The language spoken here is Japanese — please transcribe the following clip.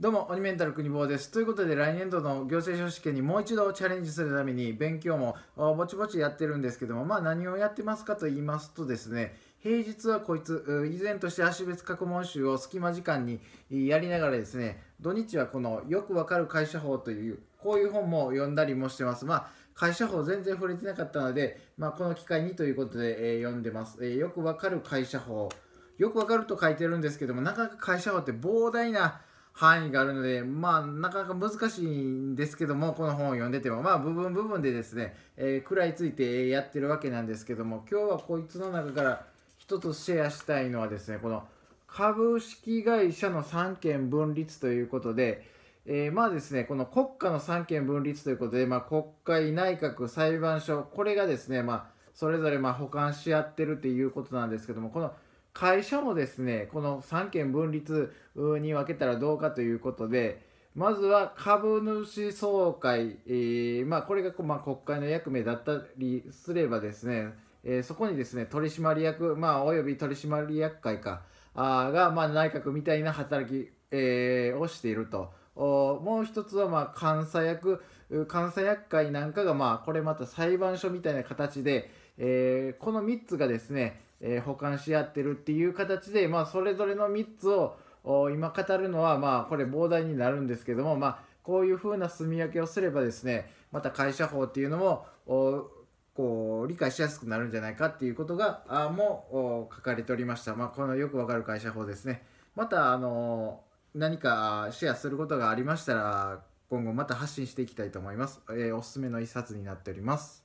どうも、オニメンタル国坊です。ということで、来年度の行政書士試験にもう一度チャレンジするために、勉強もぼちぼちやってるんですけども、まあ何をやってますかと言いますとですね、平日はこいつ、依然として足別過去問集を隙間時間にやりながらですね、土日はこのよくわかる会社法という、こういう本も読んだりもしてます。まあ、会社法全然触れてなかったので、まあこの機会にということで、えー、読んでます、えー、よくわかる会社法。よくわかると書いてるんですけども、なかなか会社法って膨大な範囲があるので、まあ、なかなか難しいんですけども、この本を読んでても、まあ、部分部分でですね、えー、食らいついてやってるわけなんですけども、今日はこいつの中から一つシェアしたいのはですね、この株式会社の三権分立ということで、えー、まあですね、この国家の三権分立ということで、まあ、国会、内閣、裁判所、これがですね、まあ、それぞれま保管し合ってるっていうことなんですけども、この会社もですねこの3権分立に分けたらどうかということでまずは株主総会、えー、まあ、これが、まあ、国会の役目だったりすればですね、えー、そこにですね取締役、まあ、および取締役会かあが、まあ、内閣みたいな働き、えー、をしていると。もう一つはまあ監査役監査役会なんかがまあこれまた裁判所みたいな形で、えー、この3つがですね、えー、保管し合ってるっていう形で、まあ、それぞれの3つを今語るのはまこれ膨大になるんですけども、まあ、こういうふうな住み分けをすればですねまた会社法っていうのもこう理解しやすくなるんじゃないかっていうことがあも書かれておりました、まあ、このよくわかる会社法ですねまたあのー何かシェアすることがありましたら今後また発信していきたいと思います、えー、おすすめの一冊になっております